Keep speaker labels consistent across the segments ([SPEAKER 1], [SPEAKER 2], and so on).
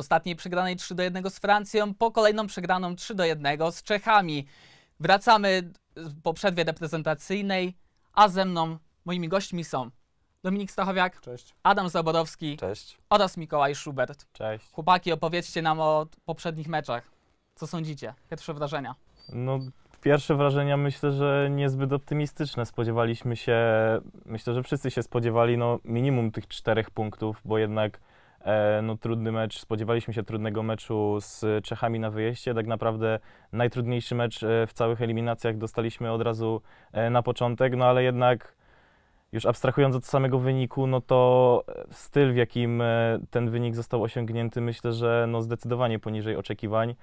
[SPEAKER 1] ostatniej przegranej 3 do 1 z Francją po kolejną przegraną 3 do 1 z Czechami. Wracamy po przerwie reprezentacyjnej, a ze mną moimi gośćmi są Dominik Stachowiak, Cześć. Adam Zaborowski Cześć. oraz Mikołaj Schubert. Cześć. Chłopaki, opowiedzcie nam o poprzednich meczach. Co sądzicie? Pierwsze wrażenia.
[SPEAKER 2] No, pierwsze wrażenia myślę, że niezbyt optymistyczne. Spodziewaliśmy się, myślę, że wszyscy się spodziewali no, minimum tych czterech punktów, bo jednak E, no, trudny mecz, spodziewaliśmy się trudnego meczu z Czechami na wyjeździe. Tak naprawdę najtrudniejszy mecz e, w całych eliminacjach dostaliśmy od razu e, na początek, no ale jednak już abstrahując od samego wyniku, no to styl, w jakim ten wynik został osiągnięty, myślę, że no zdecydowanie poniżej oczekiwań.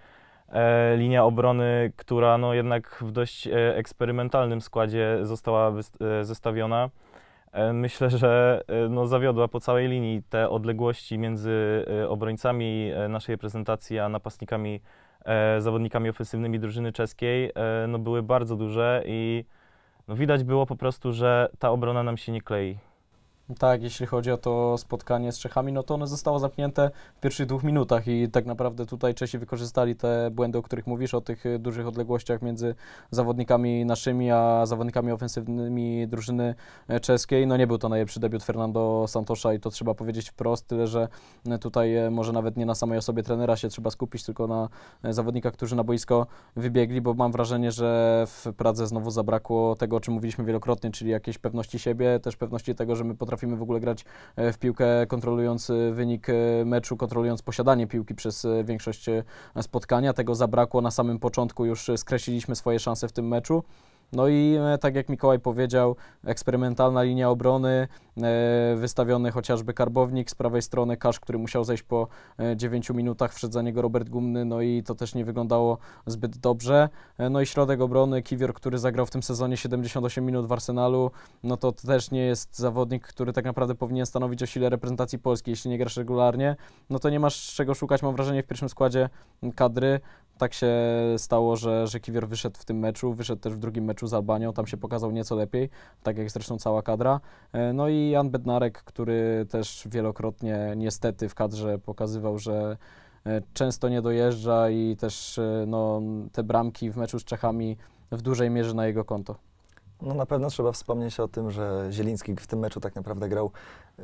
[SPEAKER 2] Linia obrony, która no jednak w dość eksperymentalnym składzie została zestawiona. E, myślę, że e, no, zawiodła po całej linii te odległości między e, obrońcami naszej reprezentacji a napastnikami, zawodnikami ofensywnymi drużyny czeskiej no, były
[SPEAKER 3] bardzo duże i no, widać było po prostu, że ta obrona nam się nie klei. Tak, jeśli chodzi o to spotkanie z Czechami, no to ono zostało zamknięte w pierwszych dwóch minutach i tak naprawdę tutaj Czesi wykorzystali te błędy, o których mówisz, o tych e, dużych odległościach między zawodnikami naszymi, a zawodnikami ofensywnymi drużyny e, czeskiej. No nie był to najlepszy debiut Fernando Santosza i to trzeba powiedzieć wprost, tyle że e, tutaj może nawet nie na samej osobie trenera się trzeba skupić, tylko na zawodnikach, którzy na boisko wybiegli, bo mam wrażenie, że w Pradze znowu zabrakło tego, o czym mówiliśmy wielokrotnie, czyli jakiejś pewności siebie, też pewności tego, że my potrafimy potrafimy w ogóle grać e, w piłkę kontrolując e, wynik e, meczu, kontrolując posiadanie piłki przez większość spotkania. Tego zabrakło na samym początku, już skreśliliśmy swoje szanse w tym meczu. No i e, tak jak Mikołaj powiedział, eksperymentalna linia obrony, e, wystawiony chociażby karbownik z prawej strony, Kasz, który musiał zejść po 9 e, minutach, wszedł za niego Robert Gumny, no i to też nie wyglądało zbyt dobrze. No i środek obrony, Kiwior, który zagrał w tym sezonie 78 minut w Arsenalu, no to też nie jest zawodnik, który tak naprawdę powinien stanowić o sile reprezentacji Polski. Jeśli nie grasz regularnie, no to nie masz czego szukać, mam wrażenie, w pierwszym składzie kadry. Tak się stało, że, że Kiwior wyszedł w tym meczu, wyszedł też w drugim meczu meczu z Albanią, tam się pokazał nieco lepiej, tak jak zresztą cała kadra. E, no i Jan Bednarek, który też wielokrotnie niestety w kadrze pokazywał, że e, często nie dojeżdża i też e, no, te bramki w meczu z Czechami w dużej mierze na jego konto.
[SPEAKER 4] No na pewno trzeba wspomnieć o tym, że Zieliński w tym meczu tak naprawdę grał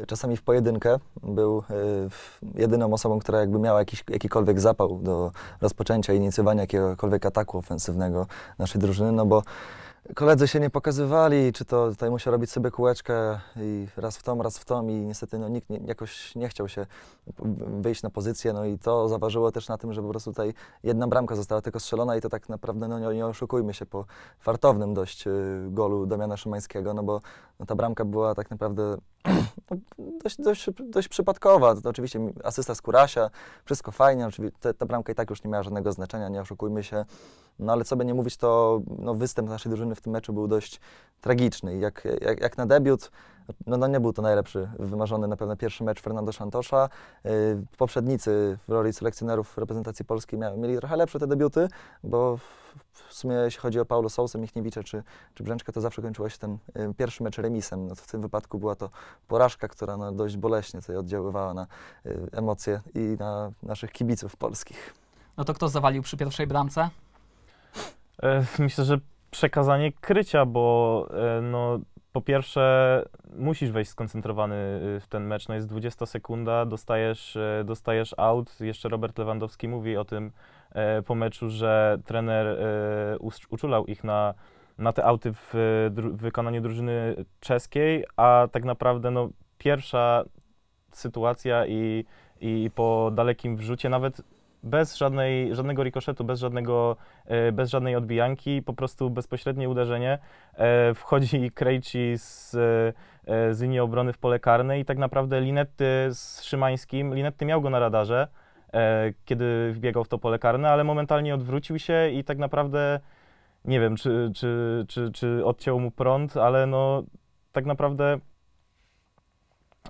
[SPEAKER 4] y, czasami w pojedynkę. Był y, jedyną osobą, która jakby miała jakiś, jakikolwiek zapał do rozpoczęcia, inicjowania jakiegokolwiek ataku ofensywnego naszej drużyny, no bo koledzy się nie pokazywali, czy to tutaj musiał robić sobie kółeczkę i raz w tom, raz w tom i niestety no, nikt nie, jakoś nie chciał się wyjść na pozycję, no i to zaważyło też na tym, że po prostu tutaj jedna bramka została tylko strzelona i to tak naprawdę, no nie, nie oszukujmy się, po fartownym dość y, golu Damiana Szymańskiego, no bo no, ta bramka była tak naprawdę no, dość, dość, dość przypadkowa. To oczywiście asysta z Kurasia, wszystko fajnie, oczywiście te, ta bramka i tak już nie miała żadnego znaczenia, nie oszukujmy się. No ale co by nie mówić, to no, występ naszej drużyny w tym meczu był dość tragiczny. Jak, jak, jak na debiut no, no, nie był to najlepszy wymarzony na pewno pierwszy mecz Fernando Santosza. Y, poprzednicy w roli selekcjonerów reprezentacji Polski mieli trochę lepsze te debiuty, bo w sumie jeśli chodzi o Paulo Sousa, Michniewicza czy, czy Brzęczka, to zawsze kończyła się ten y, pierwszy mecz remisem. No, w tym wypadku była to porażka, która no, dość boleśnie tutaj oddziaływała na y, emocje i na naszych kibiców polskich.
[SPEAKER 1] No to kto zawalił przy pierwszej bramce?
[SPEAKER 4] E,
[SPEAKER 2] myślę, że przekazanie krycia, bo e, no, po pierwsze, musisz wejść skoncentrowany y, w ten mecz. No jest 20 sekunda, dostajesz, y, dostajesz out. Jeszcze Robert Lewandowski mówi o tym y, po meczu, że trener uczulał ich na, na te auty w, w wykonaniu drużyny czeskiej, a tak naprawdę no, pierwsza sytuacja i, i po dalekim wrzucie nawet bez żadnej, żadnego rikoszetu, bez, żadnego, e, bez żadnej odbijanki, po prostu bezpośrednie uderzenie e, wchodzi Krejci z, e, z linii obrony w pole karne i tak naprawdę Linetty z Szymańskim, Linetty miał go na radarze, kiedy wbiegał w to pole karne, ale momentalnie odwrócił się i tak naprawdę nie wiem, czy, czy, czy, czy odciął mu prąd, ale no tak naprawdę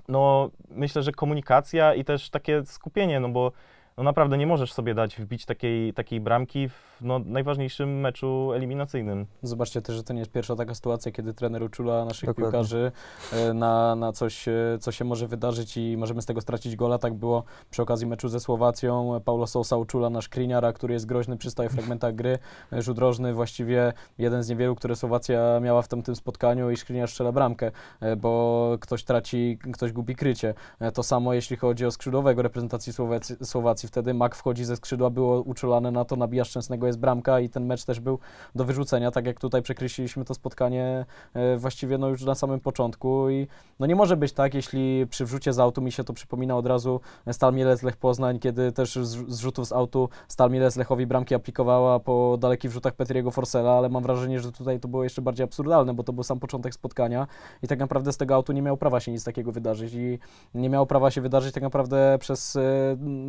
[SPEAKER 2] no myślę, że komunikacja i też takie skupienie, no bo no naprawdę nie możesz sobie dać wbić takiej, takiej bramki w no, najważniejszym meczu eliminacyjnym.
[SPEAKER 3] Zobaczcie też, że to nie jest pierwsza taka sytuacja, kiedy trener uczula naszych Dokładnie. piłkarzy e, na, na coś, e, co się może wydarzyć i możemy z tego stracić gola. Tak było przy okazji meczu ze Słowacją. Paulo Sousa uczula nasz Kriniara, który jest groźny przy stałych fragmentach gry. Rzut rożny właściwie jeden z niewielu, które Słowacja miała w tamtym spotkaniu i Skriniar strzela bramkę, e, bo ktoś traci, ktoś gubi krycie. To samo jeśli chodzi o skrzydłowego reprezentacji Słowacji, Słowacji sytuacji wtedy Mak wchodzi ze skrzydła, było uczulane na to, nabija szczęsnego jest bramka i ten mecz też był do wyrzucenia, tak jak tutaj przekreśliliśmy to spotkanie e, właściwie no już na samym początku i no nie może być tak, jeśli przy wrzucie z autu mi się to przypomina od razu Stal Mielec Lech Poznań, kiedy też z rzutów z autu Stal Mielec Lechowi bramki aplikowała po dalekich wrzutach Petriego Forsela, ale mam wrażenie, że tutaj to było jeszcze bardziej absurdalne, bo to był sam początek spotkania i tak naprawdę z tego autu nie miał prawa się nic takiego wydarzyć i nie miało prawa się wydarzyć tak naprawdę przez e,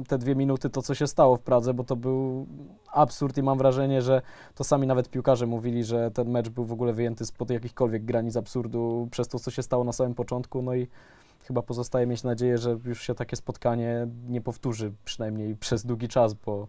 [SPEAKER 3] te dwie minuty minuty to, co się stało w Pradze, bo to był absurd i mam wrażenie, że to sami nawet piłkarze mówili, że ten mecz był w ogóle wyjęty spod jakichkolwiek granic absurdu przez to, co się stało na samym początku, no i chyba pozostaje mieć nadzieję, że już się takie spotkanie nie powtórzy, przynajmniej przez długi czas, bo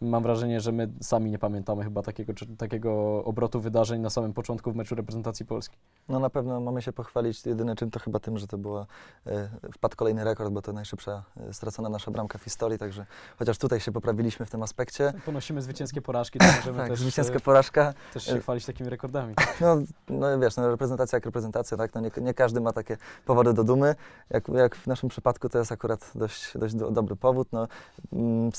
[SPEAKER 3] mam wrażenie, że my sami nie pamiętamy chyba takiego, takiego obrotu
[SPEAKER 4] wydarzeń na samym początku w meczu reprezentacji Polski. No na pewno mamy się pochwalić. Jedyne czym to chyba tym, że to była, e, wpadł kolejny rekord, bo to najszybsza e, stracona nasza bramka w historii, także chociaż tutaj się poprawiliśmy w tym aspekcie. Ponosimy zwycięskie porażki, to tak, możemy tak, też, zwycięska e, porażka. też się chwalić takimi rekordami. No, no wiesz, no, reprezentacja jak reprezentacja, tak? No, nie, nie każdy ma takie powody do dumy. Jak, jak w naszym przypadku to jest akurat dość, dość do, dobry powód. No, mm,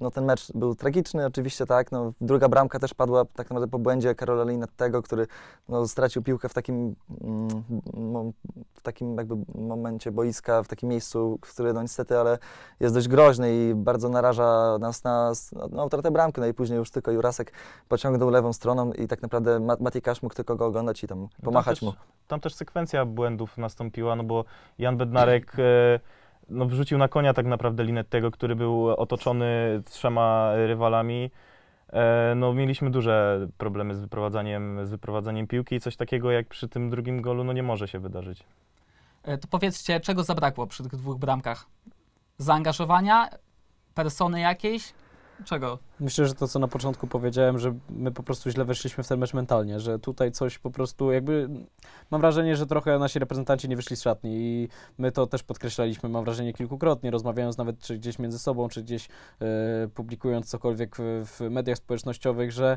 [SPEAKER 4] no ten mecz był tragiczny oczywiście, tak. No, druga bramka też padła tak naprawdę po błędzie Karola tego, który no, stracił piłkę w takim, mm, w takim jakby momencie boiska, w takim miejscu, które no niestety, ale jest dość groźny i bardzo naraża nas na, No utratę bramki. No i później już tylko Jurasek pociągnął lewą stroną i tak naprawdę Mat Matikasz mógł tylko go oglądać i tam pomachać tam też,
[SPEAKER 2] mu. Tam też sekwencja błędów nastąpiła, no bo Jan Bednarek... E, no, wrzucił na konia tak naprawdę Linettego, który był otoczony trzema rywalami. E, no, mieliśmy duże problemy z wyprowadzaniem, z wyprowadzaniem piłki i coś takiego jak przy tym drugim golu no, nie może się wydarzyć.
[SPEAKER 1] E, to powiedzcie, czego zabrakło przy tych dwóch bramkach? Zaangażowania? Persony jakiejś? Czego?
[SPEAKER 3] Myślę, że to, co na początku powiedziałem, że my po prostu źle weszliśmy w ten mecz mentalnie, że tutaj coś po prostu jakby... Mam wrażenie, że trochę nasi reprezentanci nie wyszli z szatni i my to też podkreślaliśmy, mam wrażenie, kilkukrotnie, rozmawiając nawet czy gdzieś między sobą, czy gdzieś yy, publikując cokolwiek w, w mediach społecznościowych, że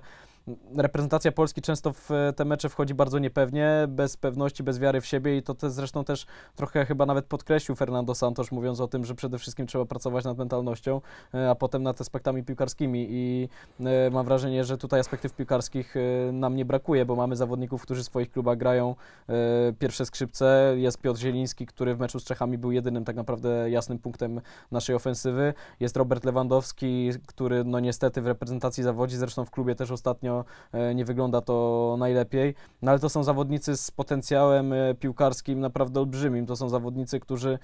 [SPEAKER 3] reprezentacja Polski często w te mecze wchodzi bardzo niepewnie, bez pewności, bez wiary w siebie i to te zresztą też trochę chyba nawet podkreślił Fernando Santos, mówiąc o tym, że przede wszystkim trzeba pracować nad mentalnością, e, a potem nad aspektami piłkarskimi i e, mam wrażenie, że tutaj aspektów piłkarskich e, nam nie brakuje, bo mamy zawodników, którzy w swoich klubach grają e, pierwsze skrzypce. Jest Piotr Zieliński, który w meczu z Czechami był jedynym tak naprawdę jasnym punktem naszej ofensywy. Jest Robert Lewandowski, który no niestety w reprezentacji zawodzi, zresztą w klubie też ostatnio nie wygląda to najlepiej. No ale to są zawodnicy z potencjałem piłkarskim naprawdę olbrzymim. To są zawodnicy, którzy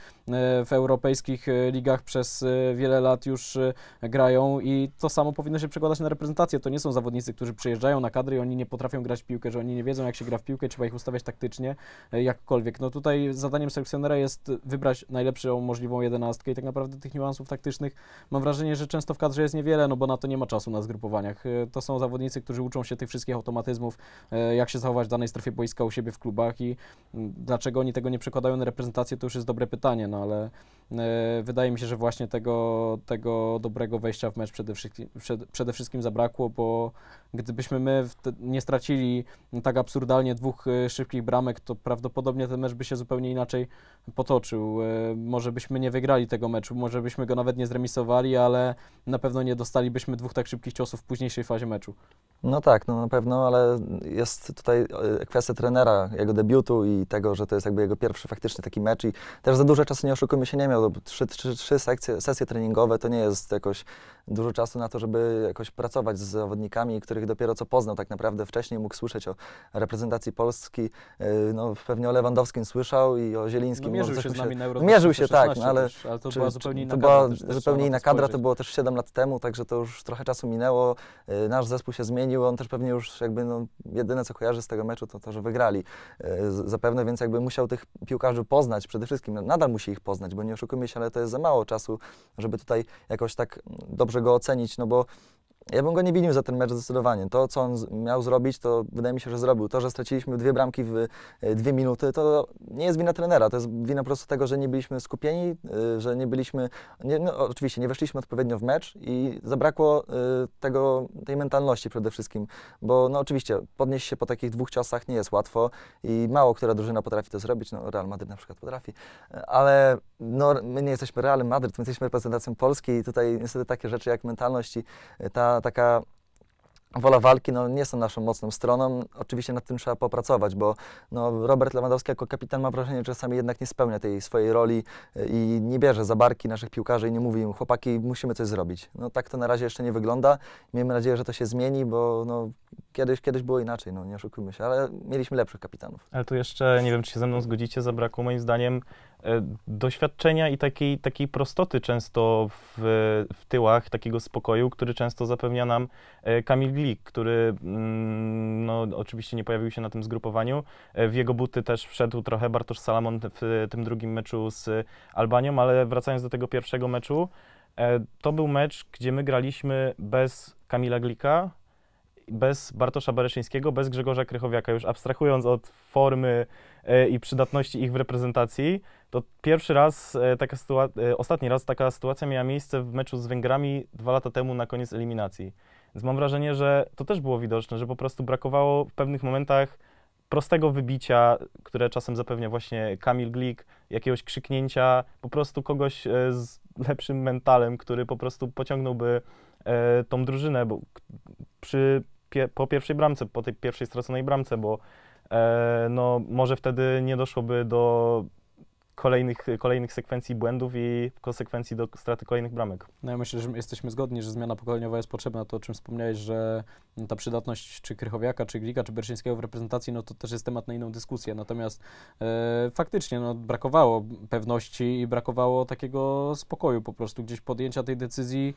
[SPEAKER 3] w europejskich ligach przez wiele lat już grają i to samo powinno się przekładać na reprezentację. To nie są zawodnicy, którzy przyjeżdżają na kadry i oni nie potrafią grać w piłkę, że oni nie wiedzą, jak się gra w piłkę, trzeba ich ustawiać taktycznie, e, jakkolwiek. No tutaj zadaniem selekcjonera jest wybrać najlepszą możliwą jedenastkę i tak naprawdę tych niuansów taktycznych mam wrażenie, że często w kadrze jest niewiele, no bo na to nie ma czasu na zgrupowaniach. E, to są zawodnicy, którzy uczą się tych wszystkich automatyzmów, e, jak się zachować w danej strefie boiska u siebie w klubach i dlaczego oni tego nie przekładają na reprezentację, to już jest dobre pytanie, no ale E, wydaje mi się, że właśnie tego, tego dobrego wejścia w mecz przede wszystkim, przed, przede wszystkim zabrakło, bo gdybyśmy my nie stracili tak absurdalnie dwóch e, szybkich bramek, to prawdopodobnie ten mecz by się zupełnie inaczej potoczył. E, może byśmy nie wygrali tego meczu, może byśmy go nawet nie zremisowali, ale na pewno nie dostalibyśmy dwóch tak szybkich ciosów w późniejszej fazie meczu.
[SPEAKER 4] No tak, no na pewno, ale jest tutaj kwestia trenera, jego debiutu i tego, że to jest jakby jego pierwszy faktycznie taki mecz i też za dużo czasu nie oszukujmy się nie miał trzy, trzy, trzy sekcje, sesje treningowe to nie jest jakoś dużo czasu na to, żeby jakoś pracować z zawodnikami, których dopiero co poznał. Tak naprawdę wcześniej mógł słyszeć o reprezentacji Polski, y, no, pewnie o Lewandowskim słyszał i o Zielińskim. No, mierzył się z nami na Euro Mierzył się, tak, no, ale, ale, to czy, była zupełnie inna to kadra. Była zupełnie inna kadra, to było też 7 lat temu, także to już trochę czasu minęło. Y, nasz zespół się zmienił, on też pewnie już jakby, no, jedyne co kojarzy z tego meczu to to, że wygrali. Y, zapewne więc jakby musiał tych piłkarzy poznać przede wszystkim, no, nadal musi ich poznać, bo nie oszukujemy opiekujmy się, ale to jest za mało czasu, żeby tutaj jakoś tak dobrze go ocenić, no bo ja bym go nie winił za ten mecz zdecydowanie. To, co on miał zrobić, to wydaje mi się, że zrobił. To, że straciliśmy dwie bramki w e, dwie minuty, to nie jest wina trenera. To jest wina po prostu tego, że nie byliśmy skupieni, e, że nie byliśmy, nie, no, oczywiście nie weszliśmy odpowiednio w mecz i zabrakło e, tego, tej mentalności przede wszystkim. Bo no oczywiście podnieść się po takich dwóch ciosach nie jest łatwo i mało która drużyna potrafi to zrobić. No, Real Madryt na przykład potrafi. Ale no, my nie jesteśmy Real Madryt, my jesteśmy reprezentacją Polski i tutaj niestety takie rzeczy jak mentalność i ta taka wola walki no, nie są naszą mocną stroną. Oczywiście nad tym trzeba popracować, bo no, Robert Lewandowski jako kapitan ma wrażenie, że czasami jednak nie spełnia tej swojej roli e, i nie bierze za barki naszych piłkarzy i nie mówi im, chłopaki, musimy coś zrobić. No tak to na razie jeszcze nie wygląda. Miejmy nadzieję, że to się zmieni, bo no, kiedyś, kiedyś było inaczej, no, nie oszukujmy się, ale mieliśmy lepszych kapitanów.
[SPEAKER 2] Ale tu jeszcze, nie wiem, czy się ze mną zgodzicie, zabrakło moim zdaniem E, doświadczenia i takiej, takiej prostoty często w, w tyłach, takiego spokoju, który często zapewnia nam e, Kamil Glik, który mm, no, oczywiście nie pojawił się na tym zgrupowaniu. E, w jego buty też wszedł trochę Bartosz Salamon w tym drugim meczu z Albanią, ale wracając do tego pierwszego meczu, to był mecz, gdzie my graliśmy bez Kamila Glika, bez Bartosza Bereszyńskiego, bez Grzegorza Krychowiaka, już abstrahując od formy e, i przydatności ich w reprezentacji, to pierwszy raz e, taka sytuacja, e, ostatni raz taka sytuacja miała miejsce w meczu z Węgrami dwa lata temu na koniec eliminacji. Więc mam wrażenie, że to też było widoczne, że po prostu brakowało w pewnych momentach prostego wybicia, które czasem zapewnia właśnie Kamil Glik, jakiegoś krzyknięcia, po prostu kogoś z lepszym mentalem, który po prostu pociągnąłby tą drużynę, bo przy pie, po pierwszej bramce, po tej pierwszej straconej bramce, bo e, no, może wtedy nie doszłoby do kolejnych,
[SPEAKER 3] kolejnych sekwencji błędów i w konsekwencji do straty kolejnych bramek. No ja myślę, że jesteśmy zgodni, że zmiana pokoleniowa jest potrzebna. To, o czym wspomniałeś, że no, ta przydatność czy Krychowiaka, czy Glika, czy Berszyńskiego w reprezentacji, no to też jest temat na inną dyskusję. Natomiast e, faktycznie no, brakowało pewności i brakowało takiego spokoju po prostu, gdzieś podjęcia tej decyzji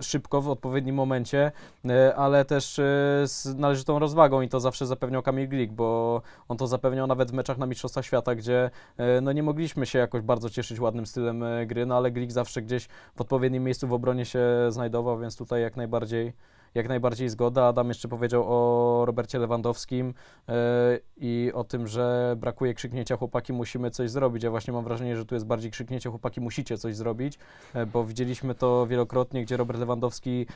[SPEAKER 3] szybko w odpowiednim momencie, e, ale też e, z należytą rozwagą i to zawsze zapewniał Kamil Glik, bo on to zapewniał nawet w meczach na Mistrzostwach Świata, gdzie e, no nie mogliśmy się jakoś bardzo cieszyć ładnym stylem gry, no ale Glik zawsze gdzieś w odpowiednim miejscu w obronie się znajdował, więc tutaj jak najbardziej jak najbardziej zgoda. Adam jeszcze powiedział o Robercie Lewandowskim e, i o tym, że brakuje krzyknięcia chłopaki, musimy coś zrobić. Ja właśnie mam wrażenie, że tu jest bardziej krzyknięcie chłopaki, musicie coś zrobić, e, bo widzieliśmy to wielokrotnie, gdzie Robert Lewandowski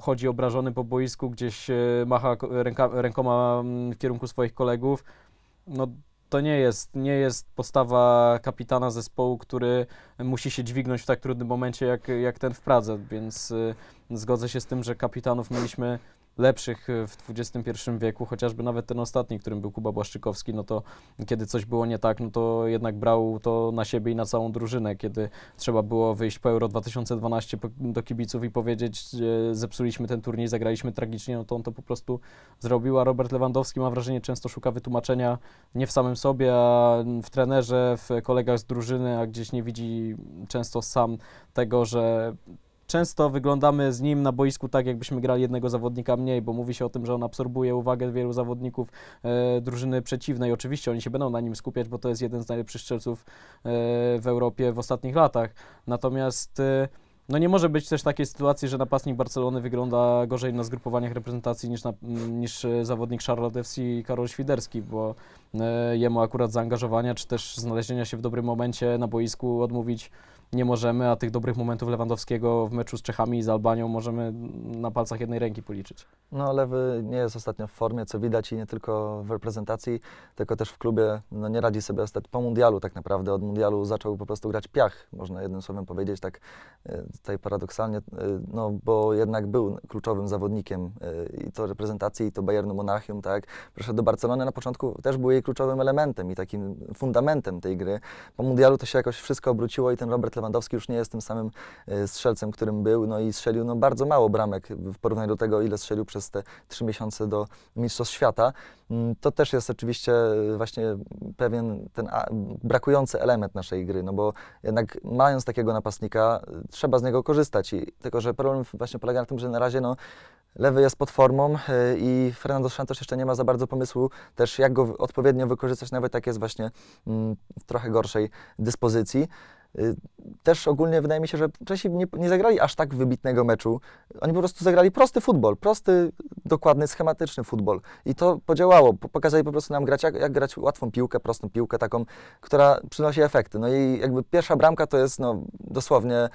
[SPEAKER 3] chodzi obrażony po boisku, gdzieś e, macha ręka, rękoma mm, w kierunku swoich kolegów. No, to nie jest, nie jest postawa kapitana zespołu, który musi się dźwignąć w tak trudnym momencie jak, jak ten w Pradze, więc y, zgodzę się z tym, że kapitanów mieliśmy lepszych e, w XXI wieku, chociażby nawet ten ostatni, którym był Kuba Błaszczykowski, no to kiedy coś było nie tak, no to jednak brał to na siebie i na całą drużynę, kiedy trzeba było wyjść po Euro 2012 do kibiców i powiedzieć, zepsuliśmy ten turniej, zagraliśmy tragicznie, no to on to po prostu zrobił, a Robert Lewandowski mam wrażenie często szuka wytłumaczenia nie w samym sobie, a w trenerze, w kolegach z drużyny, a gdzieś nie widzi często sam tego, że często wyglądamy z nim na boisku tak, jakbyśmy grali jednego zawodnika mniej, bo mówi się o tym, że on absorbuje uwagę wielu zawodników e, drużyny przeciwnej. Oczywiście oni się będą na nim skupiać, bo to jest jeden z najlepszych strzelców e, w Europie w ostatnich latach. Natomiast e, no nie może być też takiej sytuacji, że napastnik Barcelony wygląda gorzej na zgrupowaniach reprezentacji niż, na, niż e, zawodnik Charlotte FC Karol Świderski, bo e, jemu akurat zaangażowania czy też znalezienia się w dobrym momencie na boisku odmówić nie możemy, a tych dobrych momentów Lewandowskiego w meczu z Czechami i z Albanią możemy na palcach jednej ręki
[SPEAKER 4] policzyć. No Lewy nie jest ostatnio w formie, co widać i nie tylko w reprezentacji, tylko też w klubie no, nie radzi sobie ostatnio po mundialu tak naprawdę. Od mundialu zaczął po prostu grać piach, można jednym słowem powiedzieć tak e, tutaj paradoksalnie, e, no bo jednak był kluczowym zawodnikiem e, i to reprezentacji, i to Bayernu Monachium, tak. Proszę do Barcelony na początku, też był jej kluczowym elementem i takim fundamentem tej gry. Po mundialu to się jakoś wszystko obróciło i ten Robert Lewandowski już nie jest tym samym e, strzelcem, którym był, no i strzelił no, bardzo mało bramek w porównaniu do tego, ile strzelił przez te trzy miesiące do Mistrzostw Świata. Mm, to też jest oczywiście e, właśnie pewien ten brakujący element naszej gry, no bo jednak mając takiego napastnika, e, trzeba z niego korzystać. I, tylko, że problem właśnie polega na tym, że na razie no, Lewy jest pod formą i Fernando Santos jeszcze nie ma za bardzo pomysłu też, jak go odpowiednio wykorzystać, nawet tak jest właśnie mm, w trochę gorszej dyspozycji. Y, też ogólnie wydaje mi się, że Czesi nie, nie, zagrali aż tak wybitnego meczu. Oni po prostu zagrali prosty futbol, prosty, dokładny, schematyczny futbol. I to podziałało. Pokazali po prostu nam grać, jak, jak grać łatwą piłkę, prostą piłkę, taką, która przynosi efekty. No i jakby pierwsza bramka to jest no, dosłownie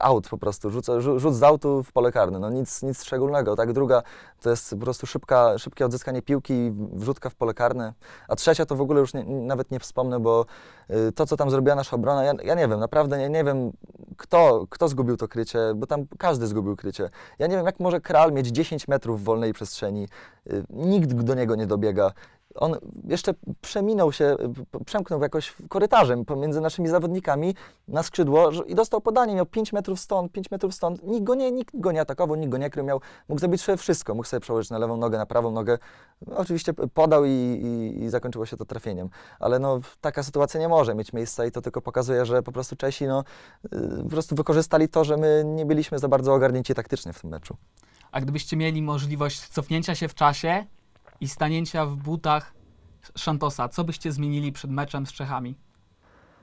[SPEAKER 4] aut po prostu, rzuc, rzuc z autu w pole karne, no nic, nic szczególnego, tak, druga to jest po prostu szybka, szybkie odzyskanie piłki i wrzutka w pole karne, a trzecia to w ogóle już nie, nawet nie wspomnę, bo y, to, co tam zrobiła nasza obrona, ja, ja nie wiem, naprawdę nie, nie wiem, kto, kto zgubił to krycie, bo tam każdy zgubił krycie. Ja nie wiem, jak może Kral mieć 10 metrów w wolnej przestrzeni, y, nikt do niego nie dobiega on jeszcze przeminął się, przemknął jakoś korytarzem pomiędzy naszymi zawodnikami na skrzydło i dostał podanie, miał 5 metrów stąd, 5 metrów stąd, nikt go nie, nikt go nie atakował, nikt go nie krył, miał, mógł zrobić sobie wszystko, mógł sobie przełożyć na lewą nogę, na prawą nogę, no, oczywiście podał i, i, i zakończyło się to trafieniem, ale no taka sytuacja nie może mieć miejsca i to tylko pokazuje, że po prostu Czesi no, y, po prostu wykorzystali to, że my nie byliśmy za bardzo ogarnięci taktycznie w tym meczu.
[SPEAKER 1] A gdybyście mieli możliwość cofnięcia się w czasie, i stanięcia w butach Szantosa. Co byście zmienili przed meczem z Czechami?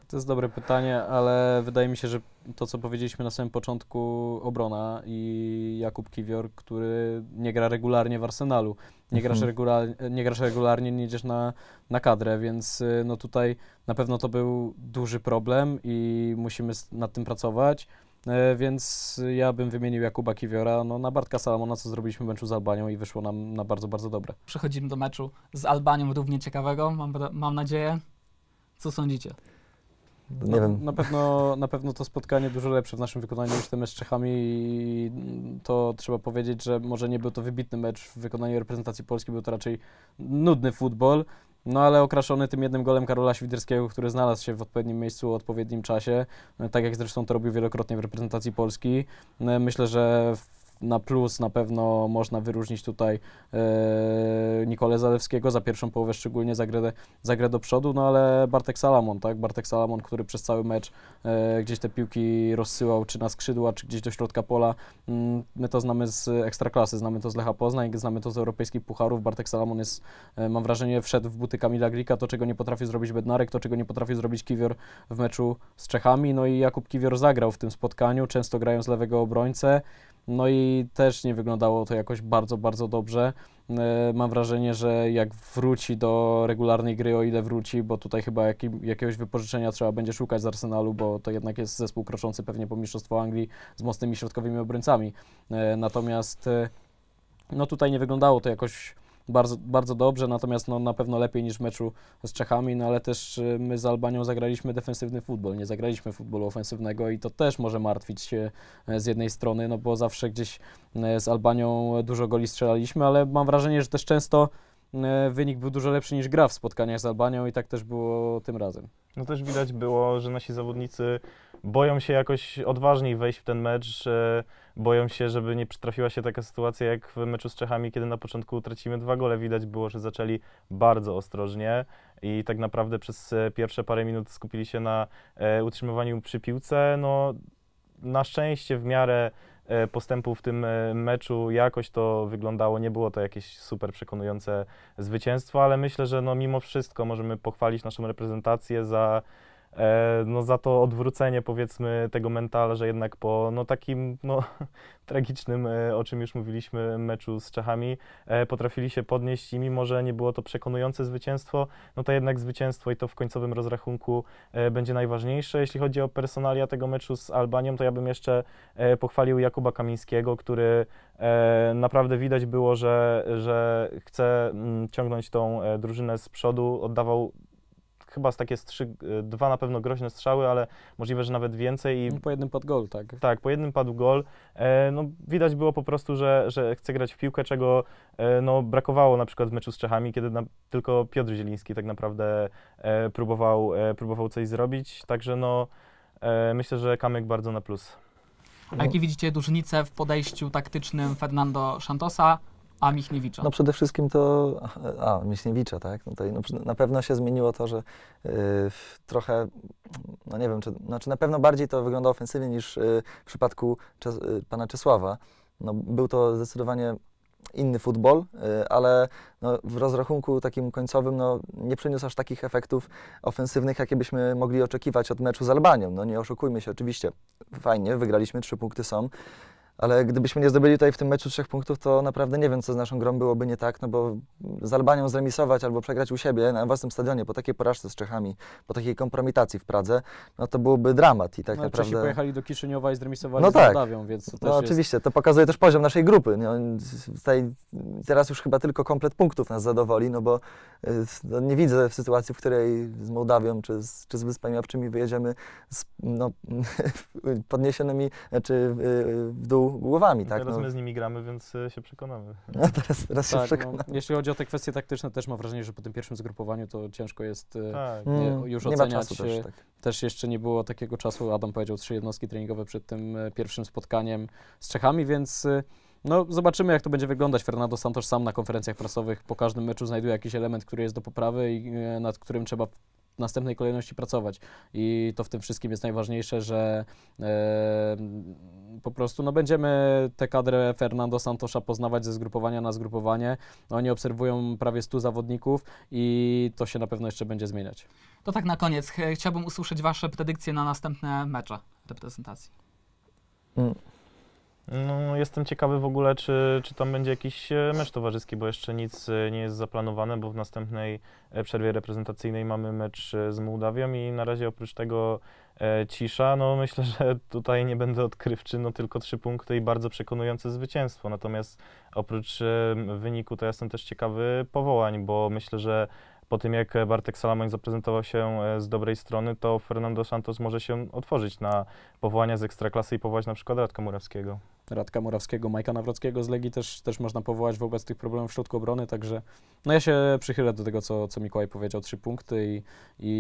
[SPEAKER 3] To jest dobre pytanie, ale wydaje mi się, że to, co powiedzieliśmy na samym początku, obrona i Jakub Kiwior, który nie gra regularnie w Arsenalu. Nie grasz, mhm. regularnie, nie grasz regularnie, nie idziesz na, na kadrę, więc y, no tutaj na pewno to był duży problem i musimy nad tym pracować. E, więc ja bym wymienił Jakuba Kiwiora no, na Bartka Salamona, co zrobiliśmy w meczu z Albanią i wyszło nam na bardzo, bardzo dobre.
[SPEAKER 1] Przechodzimy do meczu z Albanią, równie ciekawego, mam, mam nadzieję. Co sądzicie?
[SPEAKER 4] Nie no, wiem.
[SPEAKER 3] Na pewno, na pewno to spotkanie dużo lepsze w naszym wykonaniu niż ten mecz z Czechami i to trzeba powiedzieć, że może nie był to wybitny mecz w wykonaniu reprezentacji Polski, był to raczej nudny futbol, no ale okraszony tym jednym golem Karola Świderskiego, który znalazł się w odpowiednim miejscu w odpowiednim czasie, e, tak jak zresztą to robił wielokrotnie w reprezentacji Polski. E, myślę, że na plus na pewno można wyróżnić tutaj e, Nikolę Zalewskiego za pierwszą połowę, szczególnie za grę, za grę do przodu, no ale Bartek Salamon, tak? Bartek Salamon, który przez cały mecz e, gdzieś te piłki rozsyłał, czy na skrzydła, czy gdzieś do środka pola. Mm, my to znamy z Ekstraklasy, znamy to z Lecha Poznań, znamy to z europejskich pucharów. Bartek Salamon jest, e, mam wrażenie, wszedł w buty Kamila Glika, to czego nie potrafi zrobić Bednarek, to czego nie potrafi zrobić Kiwior w meczu z Czechami, no i Jakub Kiwior zagrał w tym spotkaniu, często grając lewego obrońcę. No i też nie wyglądało to jakoś bardzo, bardzo dobrze. E, mam wrażenie, że jak wróci do regularnej gry, o ile wróci, bo tutaj chyba jak, jakiegoś wypożyczenia trzeba będzie szukać z Arsenalu, bo to jednak jest zespół kroczący pewnie po Mistrzostwo Anglii z mocnymi środkowymi obrońcami. E, natomiast e, no tutaj nie wyglądało to jakoś bardzo, bardzo dobrze, natomiast no, na pewno lepiej niż w meczu z Czechami, no ale też y, my z Albanią zagraliśmy defensywny futbol, nie zagraliśmy futbolu ofensywnego i to też może martwić się e, z jednej strony, no bo zawsze gdzieś e, z Albanią dużo goli strzelaliśmy, ale mam wrażenie, że też często e, wynik był dużo lepszy niż gra w spotkaniach z Albanią i tak też było tym razem.
[SPEAKER 2] No też widać było, że nasi zawodnicy boją się jakoś odważniej wejść w ten mecz, boją się, żeby nie przytrafiła się taka sytuacja jak w meczu z Czechami, kiedy na początku tracimy dwa gole. Widać było, że zaczęli bardzo ostrożnie i tak naprawdę przez e, pierwsze parę minut skupili się na e, utrzymywaniu przy piłce. No, na szczęście w miarę e, postępu w tym meczu jakoś to wyglądało. Nie było to jakieś super przekonujące zwycięstwo, ale myślę, że no mimo wszystko możemy pochwalić naszą reprezentację za E, no za to odwrócenie powiedzmy tego mentala, że jednak po no takim no, tragicznym, e, o czym już mówiliśmy, meczu z Czechami, e, potrafili się podnieść i mimo, że nie było to przekonujące zwycięstwo, no to jednak zwycięstwo i to w końcowym rozrachunku będzie najważniejsze. Jeśli chodzi o personalia tego meczu z Albanią, to ja bym jeszcze pochwalił Jakuba Kamińskiego, który naprawdę widać było, że, że chce mm, ciągnąć tą drużynę z przodu, oddawał chyba takie strzy, e, dwa na pewno groźne strzały, ale możliwe, że nawet więcej. I, po jednym padł gol, tak. Tak, po jednym padł gol. E, no, widać było po prostu, że, że chce grać w piłkę, czego e, no, brakowało na przykład w meczu z Czechami, kiedy na, tylko Piotr Zieliński tak naprawdę e, próbował, e, próbował coś zrobić. Także no, e, myślę, że Kamek bardzo na plus. A jakie
[SPEAKER 1] widzicie różnice w podejściu taktycznym Fernando Santosa a Michniewicza? No przede
[SPEAKER 4] wszystkim to, a Michniewicza, tak? No to, no, na pewno się zmieniło to, że y, trochę, no nie wiem, czy, znaczy na pewno bardziej to wygląda ofensywnie niż y, w przypadku Czes y, pana Czesława. No, był to zdecydowanie inny futbol, y, ale no, w rozrachunku takim końcowym no, nie przyniósł aż takich efektów ofensywnych, jakie byśmy mogli oczekiwać od meczu z Albanią. No nie oszukujmy się, oczywiście fajnie, wygraliśmy, trzy punkty są, ale gdybyśmy nie zdobyli tutaj w tym meczu trzech punktów, to naprawdę nie wiem, co z naszą grą byłoby nie tak, no bo z Albanią zremisować albo przegrać u siebie na własnym stadionie po takiej porażce z Czechami, po takiej kompromitacji w Pradze, no to byłoby dramat i tak no, naprawdę... Czesi
[SPEAKER 3] pojechali do Kiszyniowa i zremisowali no z tak. Moldawią, więc to No jest... oczywiście,
[SPEAKER 4] to pokazuje też poziom naszej grupy. No, tutaj, teraz już chyba tylko komplet punktów nas zadowoli, no bo y, no, nie widzę w sytuacji, w której z Mołdawią czy z, czy z Wyspami Owczymi wyjedziemy z no, podniesionymi, znaczy y, y, w dół głowami. tak, teraz no. my
[SPEAKER 2] z nimi gramy, więc e, się przekonamy. No teraz, teraz tak, się no, przekonamy. No,
[SPEAKER 3] jeśli chodzi o te kwestie taktyczne, też mam wrażenie, że po tym pierwszym zgrupowaniu to ciężko jest e, tak. Mm, nie, już nie oceniać. Też, e, tak. też, jeszcze nie było takiego czasu, Adam powiedział, trzy jednostki treningowe przed tym pierwszym spotkaniem z Czechami, więc... No, zobaczymy, jak to będzie wyglądać. Fernando Santos sam na konferencjach prasowych po każdym meczu znajduje jakiś element, który jest do poprawy i nad którym trzeba w następnej kolejności pracować. I to w tym wszystkim jest najważniejsze, że po prostu no, będziemy tę kadrę Fernando Santosza poznawać ze zgrupowania na zgrupowanie. Oni obserwują prawie 100 zawodników i to się na pewno jeszcze będzie zmieniać.
[SPEAKER 1] To tak na koniec. Chciałbym usłyszeć Wasze predykcje na następne mecze reprezentacji.
[SPEAKER 4] Mm.
[SPEAKER 2] No, jestem ciekawy w ogóle, czy, czy tam będzie jakiś e, mecz towarzyski, bo jeszcze nic e, nie jest zaplanowane, bo w następnej e, przerwie reprezentacyjnej mamy mecz z Mołdawią i na razie oprócz tego e, cisza. No, myślę, że tutaj nie będę odkrywczy, no tylko trzy punkty i bardzo przekonujące zwycięstwo. Natomiast oprócz wyniku to jestem też ciekawy powołań, bo myślę, że po tym jak Bartek Salamoń zaprezentował się z dobrej strony, to Fernando Santos może się otworzyć na powołania z ekstraklasy i powołać na przykład Radka Murawskiego.
[SPEAKER 3] Radka Murawskiego, Majka Nawrockiego z Legii też, też można powołać wobec tych problemów w środku obrony, także no ja się przychylę do tego, co, co Mikołaj powiedział, trzy punkty i,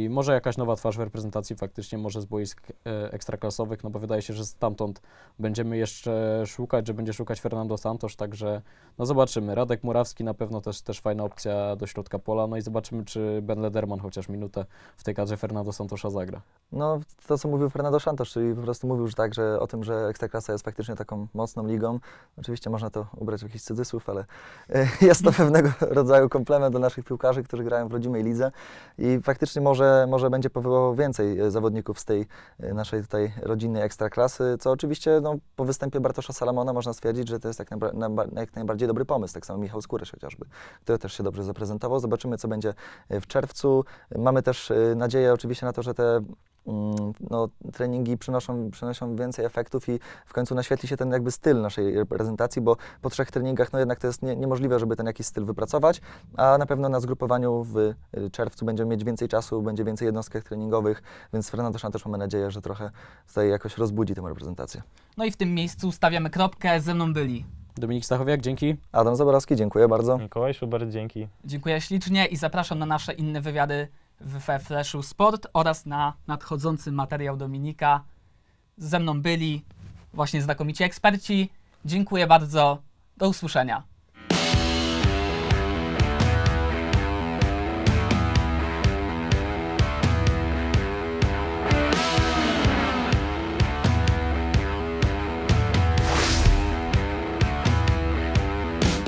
[SPEAKER 3] i może jakaś nowa twarz w reprezentacji faktycznie, może z boisk e, ekstraklasowych, no bo wydaje się, że stamtąd będziemy jeszcze szukać, że będzie szukać Fernando Santos, także no zobaczymy. Radek Murawski na pewno też, też fajna opcja do środka pola, no i zobaczymy, czy Ben Lederman chociaż minutę w tej kadrze Fernando Santosza zagra.
[SPEAKER 4] No to, co mówił Fernando Santos, czyli po prostu mówił już tak, że o tym, że Ekstraklasa jest faktycznie taką mocną ligą. Oczywiście można to ubrać w jakiś cudzysłów, ale e, jest to pewnego rodzaju komplement do naszych piłkarzy, którzy grają w rodzimej lidze i faktycznie może, może będzie powołało więcej e, zawodników z tej e, naszej tutaj rodzinnej ekstraklasy, co oczywiście no, po występie Bartosza Salamona można stwierdzić, że to jest jak, najba- jak najbardziej dobry pomysł. Tak samo Michał Skórysz chociażby, który też się dobrze zaprezentował. Zobaczymy, co będzie w czerwcu. Mamy też nadzieję oczywiście na to, że te Mm, no, treningi przynoszą, przynoszą więcej efektów i w końcu naświetli się ten jakby styl naszej reprezentacji, bo po trzech treningach no jednak to jest nie, niemożliwe, żeby ten jakiś styl wypracować, a na pewno na zgrupowaniu w y, czerwcu będziemy mieć więcej czasu, będzie więcej jednostek treningowych, więc Fernando też mamy nadzieję, że trochę tutaj jakoś rozbudzi tę reprezentację.
[SPEAKER 1] No i w tym miejscu stawiamy kropkę, ze mną byli
[SPEAKER 4] Dominik Stachowiak, dzięki. Adam Zaborowski, dziękuję bardzo. Mikołaj Schubert, dzięki.
[SPEAKER 1] Dziękuję ślicznie i zapraszam na nasze inne wywiady w Flashu Sport oraz na nadchodzący materiał Dominika. Ze mną byli właśnie znakomici eksperci. Dziękuję bardzo. Do usłyszenia.